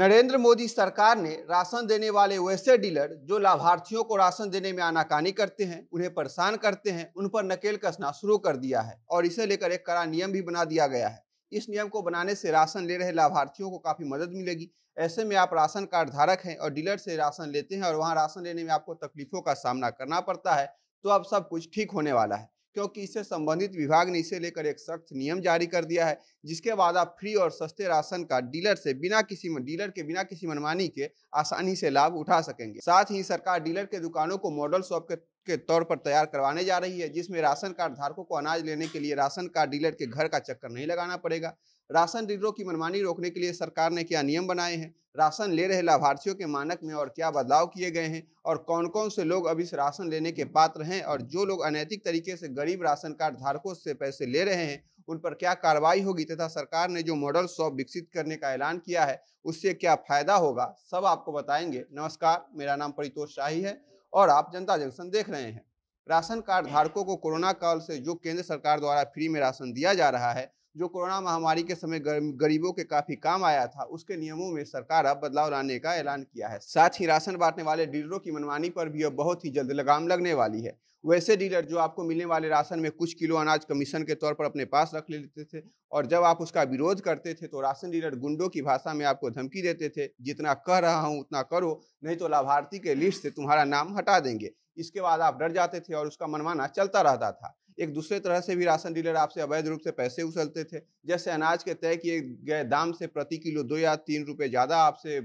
नरेंद्र मोदी सरकार ने राशन देने वाले वैसे डीलर जो लाभार्थियों को राशन देने में आनाकानी करते हैं उन्हें परेशान करते हैं उन पर नकेल कसना शुरू कर दिया है और इसे लेकर एक कड़ा नियम भी बना दिया गया है इस नियम को बनाने से राशन ले रहे लाभार्थियों को काफ़ी मदद मिलेगी ऐसे में आप राशन कार्ड धारक हैं और डीलर से राशन लेते हैं और वहाँ राशन लेने में आपको तकलीफों का सामना करना पड़ता है तो अब सब कुछ ठीक होने वाला है क्योंकि इससे संबंधित विभाग ने इसे लेकर एक सख्त नियम जारी कर दिया है जिसके बाद आप फ्री और सस्ते राशन का डीलर से बिना किसी डीलर के बिना किसी मनमानी के आसानी से लाभ उठा सकेंगे साथ ही सरकार डीलर के दुकानों को मॉडल शॉप के के तौर पर तैयार करवाने जा रही है जिसमें राशन कार्ड धारकों को अनाज लेने के लिए राशन कार्ड डीलर के घर का चक्कर नहीं लगाना पड़ेगा राशन डीलरों की मनमानी रोकने के लिए सरकार ने क्या नियम बनाए हैं राशन ले रहे लाभार्थियों के मानक में और क्या बदलाव किए गए हैं और कौन कौन से लोग अब इस राशन लेने के पात्र हैं और जो लोग अनैतिक तरीके से गरीब राशन कार्ड धारकों से पैसे ले रहे हैं उन पर क्या कार्रवाई होगी तथा सरकार ने जो मॉडल शॉप विकसित करने का ऐलान किया है उससे क्या फायदा होगा सब आपको बताएंगे नमस्कार मेरा नाम परितोष शाही है और आप जनता जंक्शन देख रहे हैं राशन कार्ड धारकों को कोरोना काल से जो केंद्र सरकार द्वारा फ्री में राशन दिया जा रहा है जो कोरोना महामारी के समय गरीबों के काफी काम आया था उसके नियमों में सरकार अब बदलाव लाने का ऐलान किया है साथ ही राशन बांटने वाले डीलरों की मनमानी पर भी अब बहुत ही जल्द लगाम लगने वाली है वैसे डीलर जो आपको मिलने वाले राशन में कुछ किलो अनाज कमीशन के तौर पर अपने पास रख लेते थे और जब आप उसका विरोध करते थे तो राशन डीलर गुंडों की भाषा में आपको धमकी देते थे जितना कह रहा हूँ उतना करो नहीं तो लाभार्थी के लिस्ट से तुम्हारा नाम हटा देंगे इसके बाद आप डर जाते थे और उसका मनमाना चलता रहता था एक दूसरे तरह से भी राशन डीलर आपसे अवैध रूप से पैसे उछलते थे जैसे अनाज के तय किए गए दाम से प्रति किलो दो या तीन रुपये ज़्यादा आपसे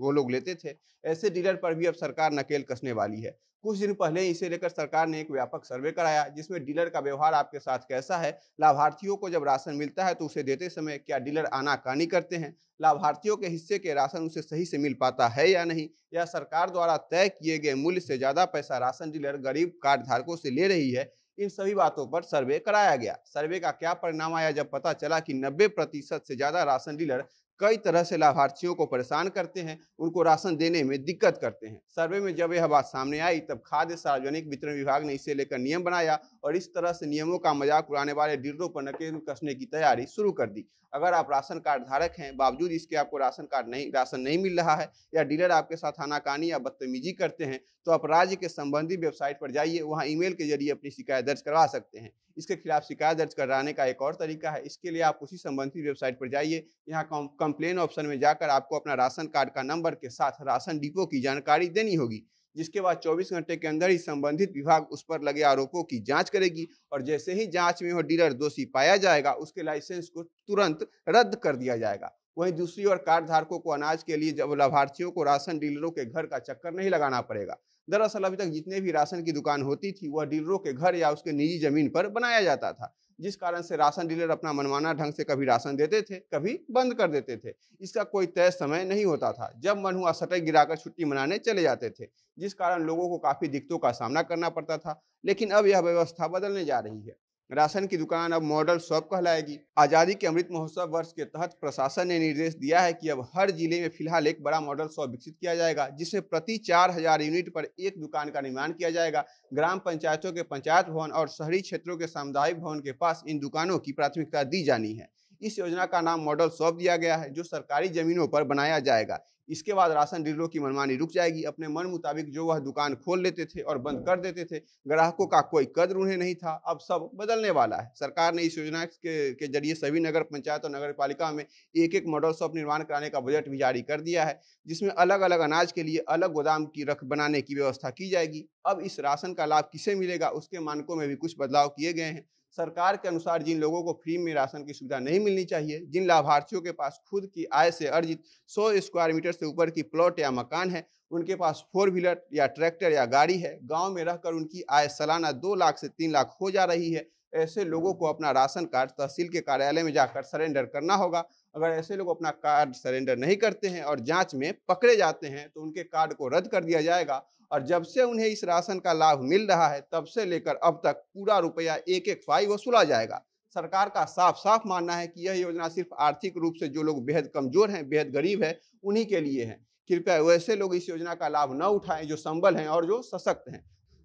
वो लोग लेते थे ऐसे डीलर पर भी अब सरकार नकेल कसने वाली है कुछ दिन पहले इसे लेकर सरकार ने एक व्यापक सर्वे कराया जिसमें डीलर का व्यवहार आपके साथ कैसा है लाभार्थियों को जब राशन मिलता है तो उसे देते समय क्या डीलर आनाकानी करते हैं लाभार्थियों के हिस्से के राशन उसे सही से मिल पाता है या नहीं या सरकार द्वारा तय किए गए मूल्य से ज़्यादा पैसा राशन डीलर गरीब कार्ड धारकों से ले रही है इन सभी बातों पर सर्वे कराया गया सर्वे का क्या परिणाम आया जब पता चला कि 90 प्रतिशत से ज्यादा राशन डीलर कई तरह से लाभार्थियों को परेशान करते हैं उनको राशन देने में दिक्कत करते हैं सर्वे में जब यह बात सामने आई तब खाद्य सार्वजनिक वितरण विभाग ने इसे लेकर नियम बनाया और इस तरह से नियमों का मजाक उड़ाने वाले डीलरों पर नकेल कसने की तैयारी शुरू कर दी अगर आप राशन कार्ड धारक हैं बावजूद इसके आपको राशन कार्ड नहीं राशन नहीं मिल रहा है या डीलर आपके साथ आनाकानी या बदतमीजी करते हैं तो आप राज्य के संबंधित वेबसाइट पर जाइए वहाँ ईमेल के जरिए अपनी शिकायत दर्ज करवा सकते हैं इसके खिलाफ शिकायत दर्ज कराने का एक और तरीका है इसके लिए आप उसी संबंधित वेबसाइट पर जाइए यहाँ कंप्लेन ऑप्शन में जाकर आपको अपना राशन कार्ड का नंबर के साथ राशन डिपो की जानकारी देनी होगी जिसके बाद 24 घंटे के अंदर ही संबंधित विभाग उस पर लगे आरोपों की जांच करेगी और जैसे ही जांच में वो डीलर दोषी पाया जाएगा उसके लाइसेंस को तुरंत रद्द कर दिया जाएगा वहीं दूसरी ओर कार्ड धारकों को अनाज के लिए जब लाभार्थियों को राशन डीलरों के घर का चक्कर नहीं लगाना पड़ेगा दरअसल अभी तक जितने भी राशन की दुकान होती थी वह डीलरों के घर या उसके निजी जमीन पर बनाया जाता था जिस कारण से राशन डीलर अपना मनमाना ढंग से कभी राशन देते थे कभी बंद कर देते थे इसका कोई तय समय नहीं होता था जब मन हुआ सटक गिराकर छुट्टी मनाने चले जाते थे जिस कारण लोगों को काफ़ी दिक्कतों का सामना करना पड़ता था लेकिन अब यह व्यवस्था बदलने जा रही है राशन की दुकान अब मॉडल शॉप कहलाएगी आज़ादी के अमृत महोत्सव वर्ष के तहत प्रशासन ने निर्देश दिया है कि अब हर जिले में फिलहाल एक बड़ा मॉडल शॉप विकसित किया जाएगा जिसमें प्रति चार हजार यूनिट पर एक दुकान का निर्माण किया जाएगा ग्राम पंचायतों के पंचायत भवन और शहरी क्षेत्रों के सामुदायिक भवन के पास इन दुकानों की प्राथमिकता दी जानी है इस योजना का नाम मॉडल सौंप दिया गया है जो सरकारी जमीनों पर बनाया जाएगा इसके बाद राशन डीलरों की मनमानी रुक जाएगी अपने मन मुताबिक जो वह दुकान खोल लेते थे और बंद कर देते थे ग्राहकों का कोई कदर उन्हें नहीं था अब सब बदलने वाला है सरकार ने इस योजना के, के जरिए सभी नगर पंचायत और नगर पालिका में एक एक मॉडल शॉप निर्माण कराने का बजट भी जारी कर दिया है जिसमें अलग अलग अनाज के लिए अलग गोदाम की रख बनाने की व्यवस्था की जाएगी अब इस राशन का लाभ किसे मिलेगा उसके मानकों में भी कुछ बदलाव किए गए हैं सरकार के अनुसार जिन लोगों को फ्री में राशन की सुविधा नहीं मिलनी चाहिए जिन लाभार्थियों के पास खुद की आय से अर्जित 100 स्क्वायर मीटर से ऊपर की प्लॉट या मकान है उनके पास फोर व्हीलर या ट्रैक्टर या गाड़ी है गाँव में रहकर उनकी आय सालाना दो लाख से तीन लाख हो जा रही है ऐसे लोगों को अपना राशन कार्ड तहसील के कार्यालय में जाकर सरेंडर करना होगा अगर ऐसे लोग अपना कार्ड सरेंडर नहीं करते हैं और जांच में पकड़े जाते हैं तो उनके कार्ड को रद्द कर दिया जाएगा और जब से उन्हें इस राशन का लाभ मिल रहा है तब से लेकर अब तक पूरा रुपया एक एक फाई वसूला जाएगा सरकार का साफ साफ मानना है कि यह योजना सिर्फ आर्थिक रूप से जो लोग बेहद कमजोर हैं बेहद गरीब है उन्हीं के लिए है कृपया वैसे लोग इस योजना का लाभ न उठाएं जो संबल हैं और जो सशक्त हैं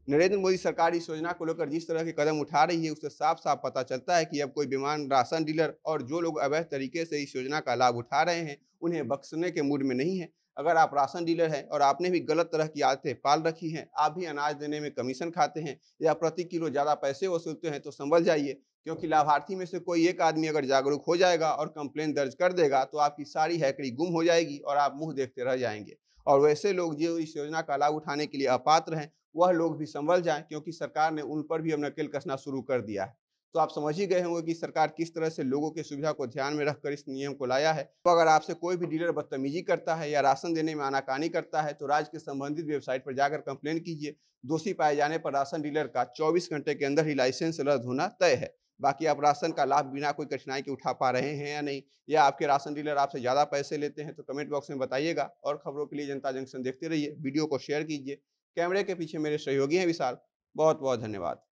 नरेंद्र मोदी सरकार इस योजना को लेकर जिस तरह के कदम उठा रही है उससे साफ साफ पता चलता है कि अब कोई विमान राशन डीलर और जो लोग अवैध तरीके से इस योजना का लाभ उठा रहे हैं उन्हें बख्शने के मूड में नहीं है अगर आप राशन डीलर हैं और आपने भी गलत तरह की आदतें पाल रखी हैं आप भी अनाज देने में कमीशन खाते हैं या प्रति किलो ज़्यादा पैसे वसूलते हैं तो संभल जाइए क्योंकि लाभार्थी में से कोई एक आदमी अगर जागरूक हो जाएगा और कंप्लेन दर्ज कर देगा तो आपकी सारी हैकड़ी गुम हो जाएगी और आप मुंह देखते रह जाएंगे और वैसे लोग जो इस योजना का लाभ उठाने के लिए अपात्र हैं वह लोग भी संभल जाएं क्योंकि सरकार ने उन पर भी अब नकेल कसना शुरू कर दिया है तो आप समझ ही गए होंगे कि सरकार किस तरह से लोगों की सुविधा को ध्यान में रखकर इस नियम को लाया है तो अगर आपसे कोई भी डीलर बदतमीजी करता है या राशन देने में आनाकानी करता है तो राज्य के संबंधित वेबसाइट पर जाकर कंप्लेन कीजिए दोषी पाए जाने पर राशन डीलर का चौबीस घंटे के अंदर ही लाइसेंस रद्द होना तय है बाकी आप राशन का लाभ बिना कोई कठिनाई के उठा पा रहे हैं या नहीं या आपके राशन डीलर आपसे ज़्यादा पैसे लेते हैं तो कमेंट बॉक्स में बताइएगा और खबरों के लिए जनता जंक्शन देखते रहिए वीडियो को शेयर कीजिए कैमरे के पीछे मेरे सहयोगी हैं विशाल बहुत बहुत धन्यवाद